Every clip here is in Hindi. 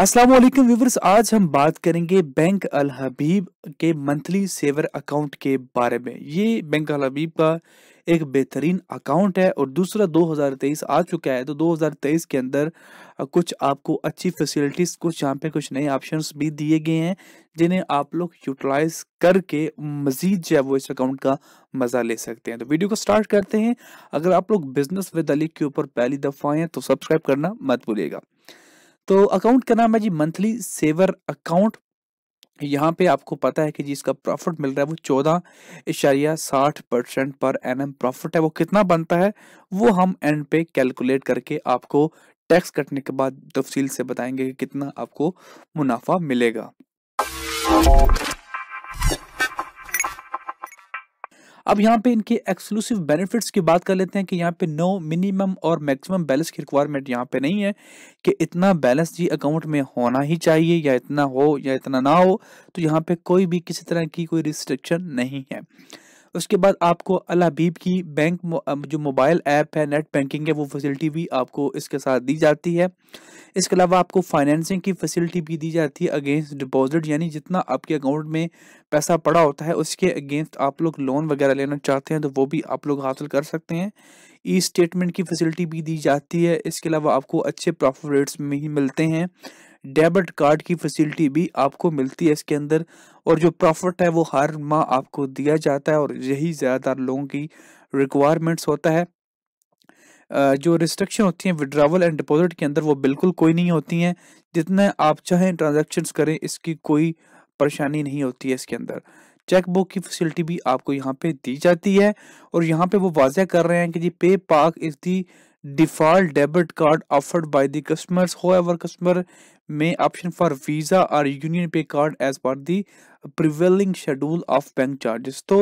अस्सलाम वालेकुम व्यूवर्स आज हम बात करेंगे बैंक अल हबीब के मंथली सेवर अकाउंट के बारे में ये बैंक अल हबीब का एक बेहतरीन अकाउंट है और दूसरा 2023 आ चुका है तो 2023 के अंदर कुछ आपको अच्छी फैसिलिटीज़ कुछ यहाँ पे कुछ नए ऑप्शंस भी दिए गए हैं जिन्हें आप लोग यूटिलाइज करके मजीद जो है वो इस अकाउंट का मज़ा ले सकते हैं तो वीडियो को स्टार्ट करते हैं अगर आप लोग बिजनेस विद अली के ऊपर पहली दफ़ा आए हैं तो सब्सक्राइब करना मत भूलिएगा तो अकाउंट का नाम है जी मंथली सेवर अकाउंट यहाँ पे आपको पता है कि जी इसका प्रॉफिट मिल रहा है वो चौदह इशारिया साठ परसेंट पर एन प्रॉफिट है वो कितना बनता है वो हम एंड पे कैलकुलेट करके आपको टैक्स कटने के बाद तफसील से बताएंगे कि कितना आपको मुनाफा मिलेगा अब यहाँ पे इनके एक्सक्लूसिव बेनिफिट्स की बात कर लेते हैं कि यहाँ पे नो मिनिमम और मैक्सिमम बैलेंस की रिक्वायरमेंट यहाँ पे नहीं है कि इतना बैलेंस जी अकाउंट में होना ही चाहिए या इतना हो या इतना ना हो तो यहाँ पे कोई भी किसी तरह की कोई रिस्ट्रिक्शन नहीं है उसके बाद आपको अलाबीब की बैंक जो मोबाइल ऐप है नेट बैंकिंग है वो फैसिलिटी भी आपको इसके साथ दी जाती है इसके अलावा आपको फाइनेंसिंग की फैसिलिटी भी दी जाती है अगेंस्ट डिपॉजिट यानी जितना आपके अकाउंट में पैसा पड़ा होता है उसके अगेंस्ट आप लोग लोन वगैरह लेना चाहते हैं तो वो भी आप लोग हासिल कर सकते हैं ई स्टेटमेंट की फैसिलिटी भी दी जाती है इसके अलावा आपको अच्छे प्रॉफिट रेट्स में ही मिलते हैं डेबिट कार्ड की फैसिलिटी भी आपको मिलती है इसके अंदर और जो प्रॉफिट है वो हर माह आपको दिया जाता है और यही ज़्यादातर लोगों की रिक्वायरमेंट्स होता है जो रिस्ट्रिक्शन होती हैं विड्रावल एंड डिपॉजिट के अंदर वो बिल्कुल कोई नहीं होती हैं जितना आप चाहें ट्रांजेक्शन करें इसकी कोई परेशानी नहीं होती है इसके अंदर चेकबुक की फैसिलिटी भी आपको यहाँ पे दी जाती है और यहाँ पे वो वाजह कर रहे हैं कि जी PayPak is the default debit card offered by the customers however customer may option for visa or union pay card as per the prevailing schedule of bank charges तो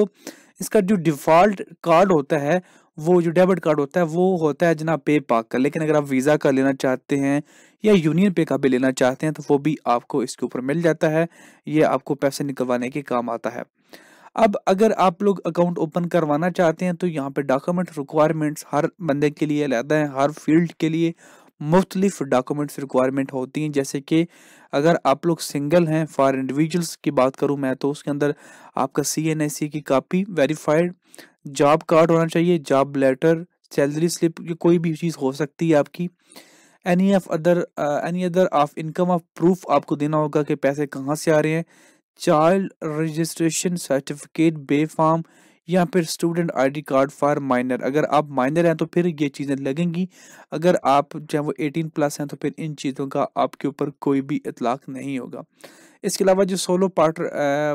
इसका जो डिफॉल्ट कार्ड होता है वो जो डेबिट कार्ड होता है वो होता है जना पे पाक का लेकिन अगर आप वीज़ा का लेना चाहते हैं या यूनियन पे का भी लेना चाहते हैं तो वो भी आपको इसके ऊपर मिल जाता है ये आपको पैसे निकलवाने के काम आता है अब अगर आप लोग अकाउंट ओपन करवाना चाहते हैं तो यहाँ पे डॉक्यूमेंट रिक्वायरमेंट्स हर बंदे के लिए अलहदा हैं हर फील्ड के लिए मुख्तलिफ डॉक्यूमेंट्स रिक्वायरमेंट होती हैं जैसे कि अगर आप लोग सिंगल हैं फॉर इंडिविजुअल्स की बात करूँ मैं तो उसके अंदर आपका सी एन आई सी की कापी वेरीफाइड जॉब कार्ड होना चाहिए जॉब लेटर सैलरी स्लिप कोई भी चीज़ हो सकती है आपकी any of other any other of income of proof आपको देना होगा कि पैसे कहाँ से आ रहे हैं child registration certificate B form या फिर student ID card for minor अगर आप माइनर हैं तो फिर ये चीज़ें लगेंगी अगर आप चाहे वो 18 प्लस हैं तो फिर इन चीज़ों का आपके ऊपर कोई भी इतलाक नहीं होगा इसके अलावा जो सोलो पार्टर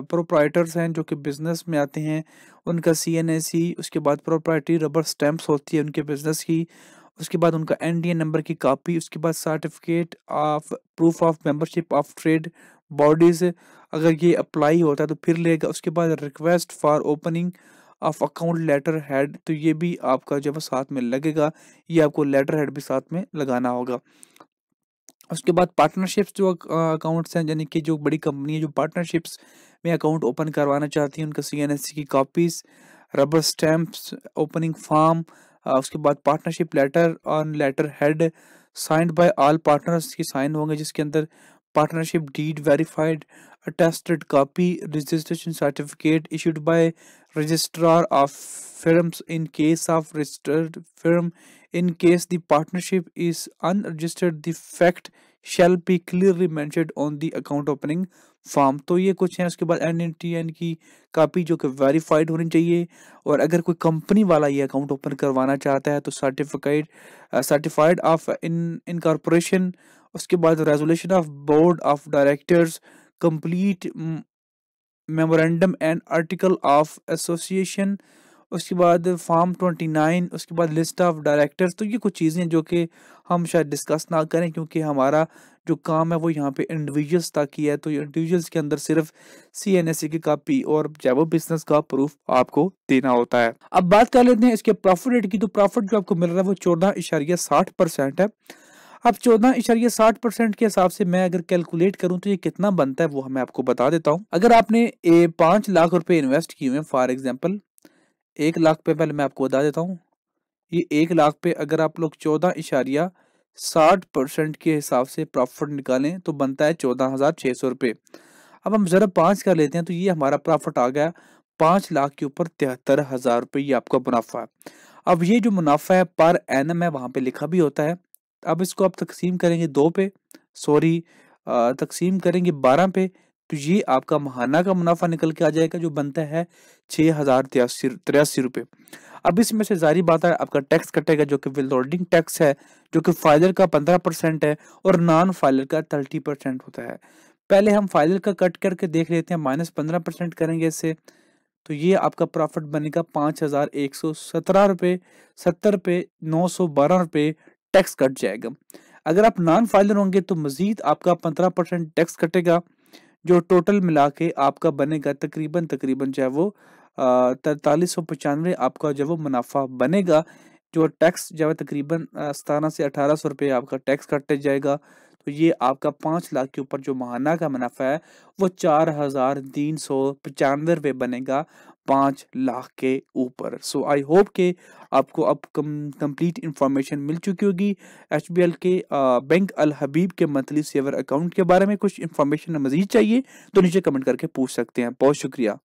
प्रोप्राइटर्स हैं जो कि बिज़नेस में आते हैं उनका सी उसके बाद प्रोप्राइटरी रबर स्टैम्प होती है उनके बिज़नेस की उसके बाद उनका एन नंबर की कापी उसके बाद certificate of proof of membership of trade bodies अगर ये अप्लाई होता है तो फिर लेगा उसके बाद request for opening of account letter head तो ये भी आपका जब साथ में लगेगा ये आपको लेटर हेड भी साथ में लगाना होगा उसके बाद पार्टनरशिप्स जो अकाउंट्स हैं यानी कि जो बड़ी कंपनी है जो पार्टनरशिप्स में अकाउंट ओपन करवाना चाहती हैं उनका सी की copies rubber stamps opening form उसके बाद partnership letter on letter head signed by all partners की साइन होंगे जिसके अंदर partnership deed verified attested copy registration certificate issued by registrar of firms in case of registered firm in case the partnership is unregistered the fact shall be clearly mentioned on the account opening form तो ये कुछ हैं उसके बाद एन एन टी एन की कापी जो कि वेरीफाइड होनी चाहिए और अगर कोई कंपनी वाला ये अकाउंट ओपन करवाना चाहता है तो certificate certified of in incorporation उसके बाद resolution of board of directors complete memorandum and article of association उसके बाद फॉर्म ट्वेंटी नाइन उसके बाद लिस्ट ऑफ डायरेक्टर्स तो ये कुछ चीज़ें हैं जो कि हम शायद डिस्कस ना करें क्योंकि हमारा जो काम है वो यहाँ पे इंडिविजुअल्स तक ही है तो इंडिविजुअल्स के अंदर सिर्फ सी एन एस सी की कापी और जैवो बिजनेस का प्रूफ आपको देना होता है अब बात कर लेते हैं इसके प्रॉफिट रेट की तो प्रॉफिट जो आपको मिल रहा है वो चौदह इशारिया साठ परसेंट है अब चौदह इशारिया साठ परसेंट के हिसाब से मैं अगर कैलकुलेट करूं तो ये कितना बनता है वो हमें आपको बता देता हूं अगर आपने ए पाँच लाख रुपए इन्वेस्ट किए हुए फॉर एग्जाम्पल एक लाख पे पहले मैं आपको बता देता हूँ ये एक लाख पे अगर आप लोग चौदह इशारिया साठ परसेंट के हिसाब से प्रॉफिट निकालें तो बनता है चौदह हज़ार छः सौ रुपये अब हम ज़रा पाँच कर लेते हैं तो ये हमारा प्रॉफिट आ गया पाँच लाख के ऊपर तिहत्तर हज़ार रुपये ये आपका मुनाफा है अब ये जो मुनाफा है पर एनम है वहाँ पे लिखा भी होता है अब इसको आप तकसीम करेंगे दो पे सॉरी तकसीम करेंगे बारह पे तो ये आपका महाना का मुनाफा निकल के आ जाएगा जो बनता है छः हज़ार तिरासी तिरासी रुपये अब इसमें से जारी बात है आपका टैक्स कटेगा जो कि विलोडिंग टैक्स है जो कि फाइलर का पंद्रह परसेंट है और नॉन फाइलर का थर्टी परसेंट होता है पहले हम फाइलर का कट करके देख लेते हैं माइनस पंद्रह परसेंट करेंगे इससे तो ये आपका प्रॉफिट बनेगा पाँच हज़ार एक सौ सत्रह रुपये सत्तर रुपये नौ सौ बारह रुपये टैक्स कट जाएगा अगर आप नॉन फाइलर होंगे तो मजीद आपका पंद्रह परसेंट टैक्स कटेगा जो टोटल मिला के आपका बनेगा तकरीबन तकरीबन जो है वो तरतालीस सौ पचानवे आपका जो वो मुनाफा बनेगा जो टैक्स जो है तकरीबन सतारह से अठारह सौ रुपये आपका टैक्स कटे जाएगा तो ये आपका पाँच लाख के ऊपर जो महाना का मुनाफा है वो चार हज़ार तीन सौ पचानवे रुपये बनेगा पाँच लाख के ऊपर सो आई होप के आपको अब कंप्लीट इन्फॉर्मेशन मिल चुकी होगी एच बी एल के बैंक अल हबीब के मंथली सेवर अकाउंट के बारे में कुछ इन्फॉर्मेशन मजीद चाहिए तो नीचे कमेंट करके पूछ सकते हैं बहुत शुक्रिया